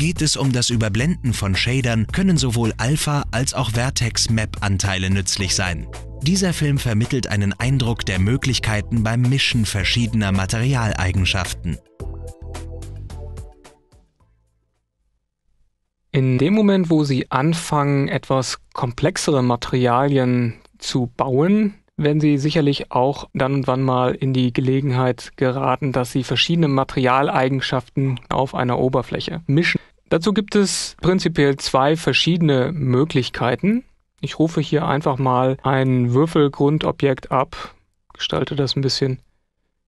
Geht es um das Überblenden von Shadern, können sowohl Alpha- als auch Vertex-Map-Anteile nützlich sein. Dieser Film vermittelt einen Eindruck der Möglichkeiten beim Mischen verschiedener Materialeigenschaften. In dem Moment, wo Sie anfangen, etwas komplexere Materialien zu bauen, werden Sie sicherlich auch dann und wann mal in die Gelegenheit geraten, dass Sie verschiedene Materialeigenschaften auf einer Oberfläche mischen. Dazu gibt es prinzipiell zwei verschiedene Möglichkeiten. Ich rufe hier einfach mal ein Würfelgrundobjekt ab, gestalte das ein bisschen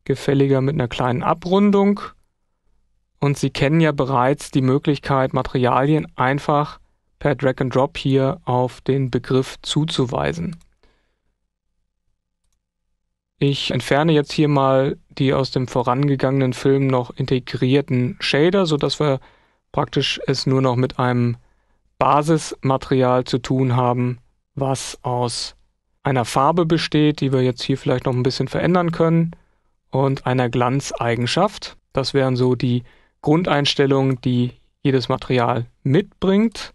gefälliger mit einer kleinen Abrundung. Und Sie kennen ja bereits die Möglichkeit, Materialien einfach per Drag and Drop hier auf den Begriff zuzuweisen. Ich entferne jetzt hier mal die aus dem vorangegangenen Film noch integrierten Shader, sodass wir praktisch es nur noch mit einem Basismaterial zu tun haben, was aus einer Farbe besteht, die wir jetzt hier vielleicht noch ein bisschen verändern können, und einer Glanzeigenschaft. Das wären so die Grundeinstellungen, die jedes Material mitbringt.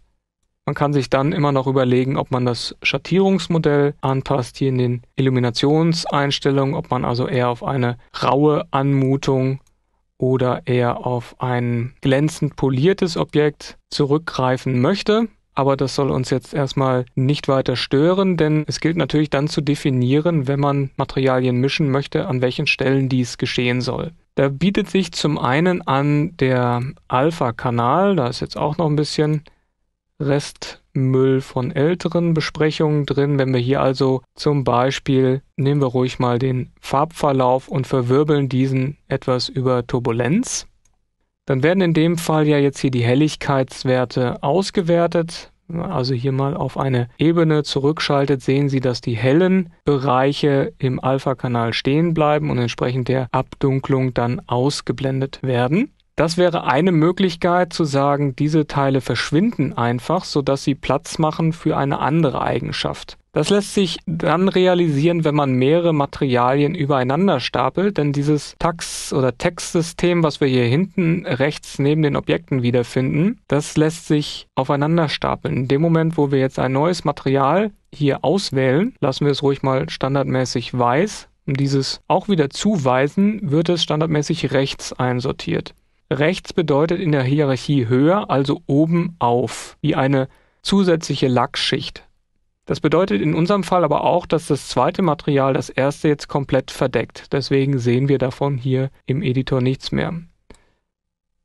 Man kann sich dann immer noch überlegen, ob man das Schattierungsmodell anpasst, hier in den Illuminationseinstellungen, ob man also eher auf eine raue Anmutung oder eher auf ein glänzend poliertes Objekt zurückgreifen möchte. Aber das soll uns jetzt erstmal nicht weiter stören, denn es gilt natürlich dann zu definieren, wenn man Materialien mischen möchte, an welchen Stellen dies geschehen soll. Da bietet sich zum einen an der Alpha-Kanal, da ist jetzt auch noch ein bisschen Restmüll von älteren Besprechungen drin. Wenn wir hier also zum Beispiel, nehmen wir ruhig mal den Farbverlauf und verwirbeln diesen etwas über Turbulenz, dann werden in dem Fall ja jetzt hier die Helligkeitswerte ausgewertet. Also hier mal auf eine Ebene zurückschaltet, sehen Sie, dass die hellen Bereiche im Alpha-Kanal stehen bleiben und entsprechend der Abdunklung dann ausgeblendet werden. Das wäre eine Möglichkeit zu sagen, diese Teile verschwinden einfach, sodass sie Platz machen für eine andere Eigenschaft. Das lässt sich dann realisieren, wenn man mehrere Materialien übereinander stapelt, denn dieses Tax- oder Textsystem, was wir hier hinten rechts neben den Objekten wiederfinden, das lässt sich aufeinander stapeln. In dem Moment, wo wir jetzt ein neues Material hier auswählen, lassen wir es ruhig mal standardmäßig weiß. Und dieses auch wieder zuweisen, wird es standardmäßig rechts einsortiert. Rechts bedeutet in der Hierarchie höher, also oben auf, wie eine zusätzliche Lackschicht. Das bedeutet in unserem Fall aber auch, dass das zweite Material das erste jetzt komplett verdeckt. Deswegen sehen wir davon hier im Editor nichts mehr.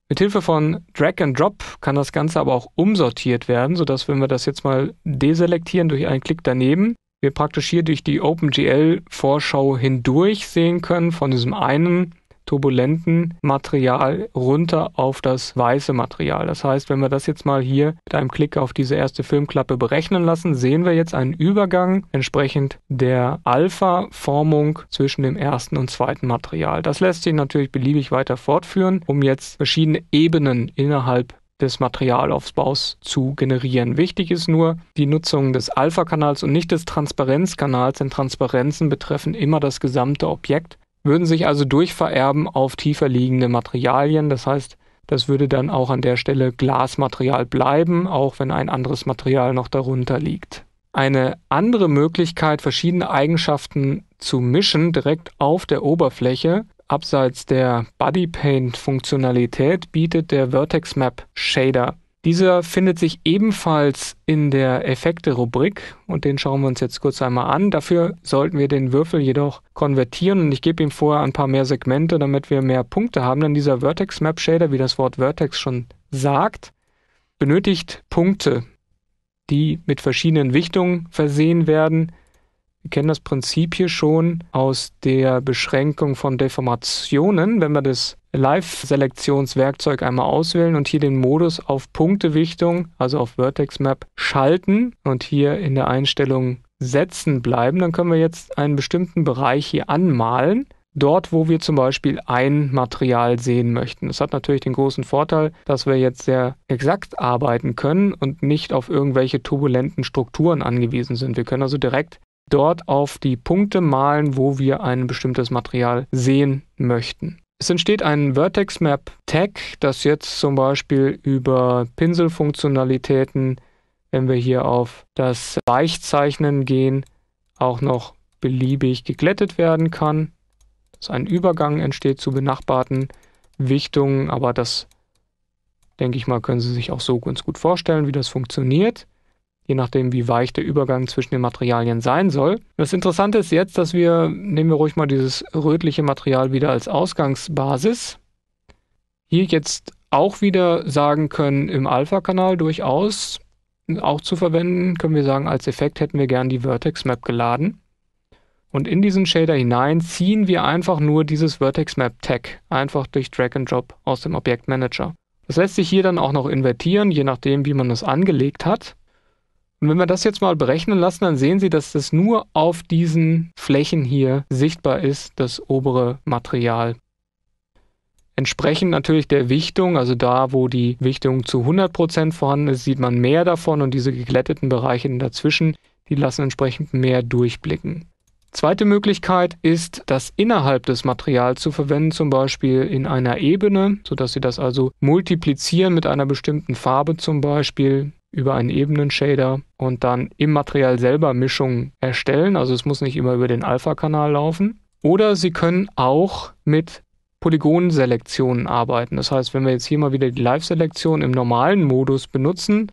Mit Hilfe von Drag and Drop kann das Ganze aber auch umsortiert werden, sodass wenn wir das jetzt mal deselektieren durch einen Klick daneben, wir praktisch hier durch die OpenGL-Vorschau hindurch sehen können von diesem einen turbulenten Material runter auf das weiße Material. Das heißt, wenn wir das jetzt mal hier mit einem Klick auf diese erste Filmklappe berechnen lassen, sehen wir jetzt einen Übergang entsprechend der Alpha-Formung zwischen dem ersten und zweiten Material. Das lässt sich natürlich beliebig weiter fortführen, um jetzt verschiedene Ebenen innerhalb des Materialaufbaus zu generieren. Wichtig ist nur die Nutzung des Alpha-Kanals und nicht des Transparenzkanals, denn Transparenzen betreffen immer das gesamte Objekt würden sich also durchvererben auf tiefer liegende Materialien. Das heißt, das würde dann auch an der Stelle Glasmaterial bleiben, auch wenn ein anderes Material noch darunter liegt. Eine andere Möglichkeit, verschiedene Eigenschaften zu mischen direkt auf der Oberfläche, abseits der Body Paint Funktionalität, bietet der Vertex Map Shader. Dieser findet sich ebenfalls in der Effekte-Rubrik und den schauen wir uns jetzt kurz einmal an. Dafür sollten wir den Würfel jedoch konvertieren und ich gebe ihm vorher ein paar mehr Segmente, damit wir mehr Punkte haben. Denn dieser Vertex Map Shader, wie das Wort Vertex schon sagt, benötigt Punkte, die mit verschiedenen Wichtungen versehen werden. Wir kennen das Prinzip hier schon aus der Beschränkung von Deformationen, wenn wir das Live-Selektionswerkzeug einmal auswählen und hier den Modus auf Punktewichtung, also auf Vertex Map, schalten und hier in der Einstellung setzen bleiben, dann können wir jetzt einen bestimmten Bereich hier anmalen dort, wo wir zum Beispiel ein Material sehen möchten. Das hat natürlich den großen Vorteil, dass wir jetzt sehr exakt arbeiten können und nicht auf irgendwelche turbulenten Strukturen angewiesen sind. Wir können also direkt dort auf die Punkte malen, wo wir ein bestimmtes Material sehen möchten. Es entsteht ein Vertex Map Tag, das jetzt zum Beispiel über Pinselfunktionalitäten, wenn wir hier auf das Weichzeichnen gehen, auch noch beliebig geglättet werden kann, dass ein Übergang entsteht zu benachbarten Wichtungen, aber das denke ich mal, können Sie sich auch so ganz gut vorstellen, wie das funktioniert je nachdem, wie weich der Übergang zwischen den Materialien sein soll. Das Interessante ist jetzt, dass wir, nehmen wir ruhig mal dieses rötliche Material wieder als Ausgangsbasis, hier jetzt auch wieder sagen können, im Alpha-Kanal durchaus auch zu verwenden, können wir sagen, als Effekt hätten wir gern die Vertex Map geladen. Und in diesen Shader hinein ziehen wir einfach nur dieses Vertex Map Tag, einfach durch Drag and Drop aus dem Objektmanager. Das lässt sich hier dann auch noch invertieren, je nachdem, wie man es angelegt hat. Und wenn wir das jetzt mal berechnen lassen, dann sehen Sie, dass das nur auf diesen Flächen hier sichtbar ist, das obere Material. Entsprechend natürlich der Wichtung, also da, wo die Wichtung zu 100% vorhanden ist, sieht man mehr davon und diese geglätteten Bereiche dazwischen, die lassen entsprechend mehr durchblicken. Zweite Möglichkeit ist, das innerhalb des Materials zu verwenden, zum Beispiel in einer Ebene, sodass Sie das also multiplizieren mit einer bestimmten Farbe zum Beispiel über einen Ebenen-Shader und dann im Material selber Mischungen erstellen. Also es muss nicht immer über den Alpha-Kanal laufen. Oder Sie können auch mit Polygonselektionen arbeiten. Das heißt, wenn wir jetzt hier mal wieder die Live-Selektion im normalen Modus benutzen,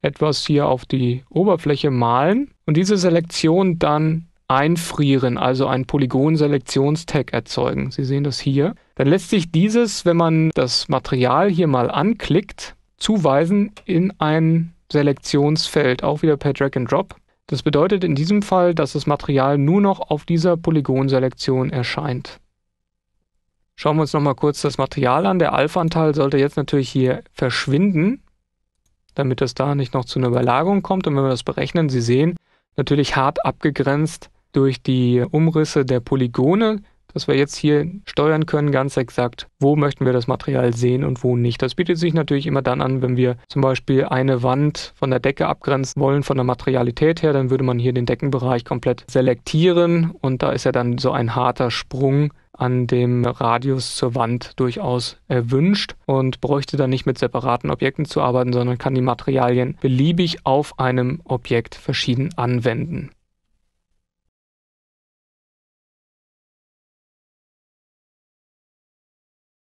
etwas hier auf die Oberfläche malen und diese Selektion dann einfrieren, also einen polygon erzeugen. Sie sehen das hier. Dann lässt sich dieses, wenn man das Material hier mal anklickt, zuweisen in ein Selektionsfeld, auch wieder per Drag and Drop. Das bedeutet in diesem Fall, dass das Material nur noch auf dieser Polygonselektion erscheint. Schauen wir uns nochmal kurz das Material an. Der Alpha-Anteil sollte jetzt natürlich hier verschwinden, damit es da nicht noch zu einer Überlagerung kommt. Und wenn wir das berechnen, Sie sehen, natürlich hart abgegrenzt durch die Umrisse der Polygone dass wir jetzt hier steuern können, ganz exakt, wo möchten wir das Material sehen und wo nicht. Das bietet sich natürlich immer dann an, wenn wir zum Beispiel eine Wand von der Decke abgrenzen wollen, von der Materialität her, dann würde man hier den Deckenbereich komplett selektieren und da ist ja dann so ein harter Sprung an dem Radius zur Wand durchaus erwünscht und bräuchte dann nicht mit separaten Objekten zu arbeiten, sondern kann die Materialien beliebig auf einem Objekt verschieden anwenden.